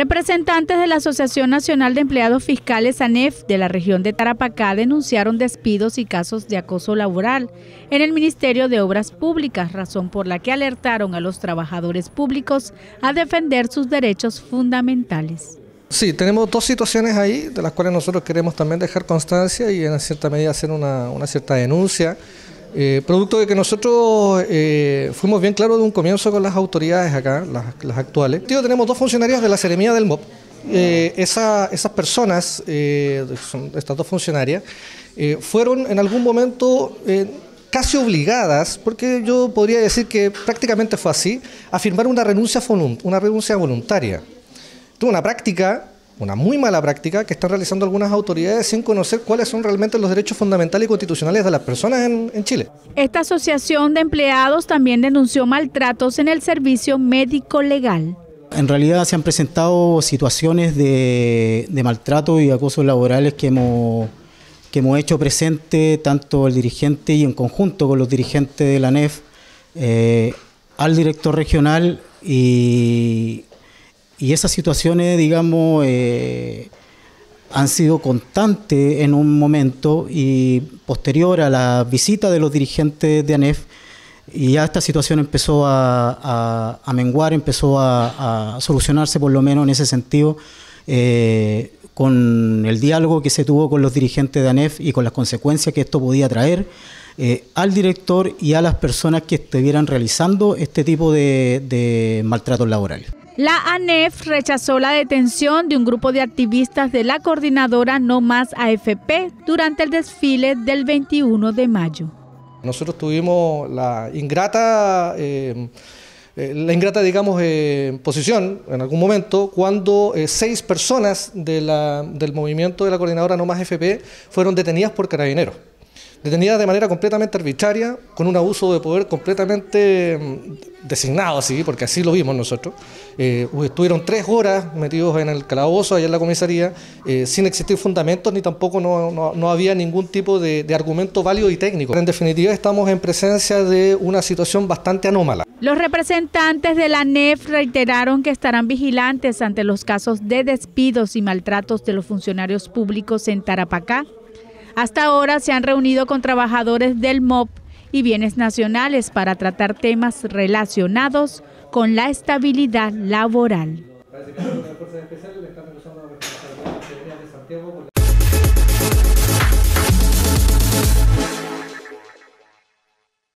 Representantes de la Asociación Nacional de Empleados Fiscales ANEF de la región de Tarapacá denunciaron despidos y casos de acoso laboral en el Ministerio de Obras Públicas, razón por la que alertaron a los trabajadores públicos a defender sus derechos fundamentales. Sí, tenemos dos situaciones ahí de las cuales nosotros queremos también dejar constancia y en cierta medida hacer una, cierta denuncia eh, producto de que nosotros eh, fuimos bien claros de un comienzo con las autoridades acá, las, las actuales. Tenemos dos funcionarios de la seremía del MOP. Eh, esas personas, estas dos funcionarias, fueron en algún momento casi obligadas, porque yo podría decir que prácticamente fue así, a firmar una renuncia, una renuncia voluntaria. Tuvo una práctica una muy mala práctica que están realizando algunas autoridades sin conocer cuáles son realmente los derechos fundamentales y constitucionales de las personas en, Chile. Esta asociación de empleados también denunció maltratos en el servicio médico legal. En realidad se han presentado situaciones de, maltrato y acoso laborales que hemos, que hemos hecho presente tanto el dirigente y en conjunto con los dirigentes de la NEF eh, al director regional y y esas situaciones, digamos, eh, han sido constantes en un momento y posterior a la visita de los dirigentes de ANEF, y ya esta situación empezó a, menguar, empezó a, solucionarse por lo menos en ese sentido, eh, con el diálogo que se tuvo con los dirigentes de ANEF y con las consecuencias que esto podía traer eh, al director y a las personas que estuvieran realizando este tipo de, de maltratos laborales. La ANEF rechazó la detención de un grupo de activistas de la coordinadora No Más AFP durante el desfile del 21 de mayo. Nosotros tuvimos la ingrata, eh, eh, la ingrata digamos, eh, posición en algún momento cuando seis personas del movimiento de la coordinadora No Más AFP fueron detenidas por carabineros detenida de manera completamente arbitraria, con un abuso de poder completamente mm, designado así, porque así lo vimos nosotros. Eh, estuvieron tres horas metidos en el calabozo, allá en la comisaría, eh, sin existir fundamentos ni tampoco no, había ningún tipo de, de argumento válido y técnico. En definitiva, estamos en presencia de una situación bastante anómala. Los representantes de la NEF reiteraron que estarán vigilantes ante los casos de despidos y maltratos de los funcionarios públicos en Tarapacá hasta ahora se han reunido con trabajadores del MOP y bienes nacionales para tratar temas relacionados con la estabilidad laboral.